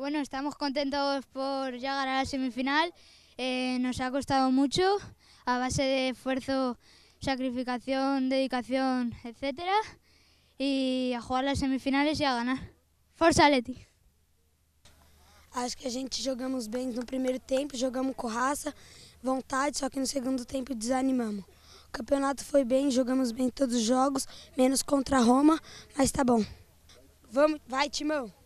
Bueno, estamos contentos por llegar a la semifinal. Eh, nos ha costado mucho a base de esfuerzo, sacrificación, dedicación, etc e a jugar las semifinales e a ganar. Força Leti! Acho que a gente jogamos bem no primeiro tempo, jogamos com raça, vontade, só que no segundo tempo desanimamos. O campeonato foi bem, jogamos bem todos os jogos, menos contra a Roma, mas tá bom. Vamos, vai Timão!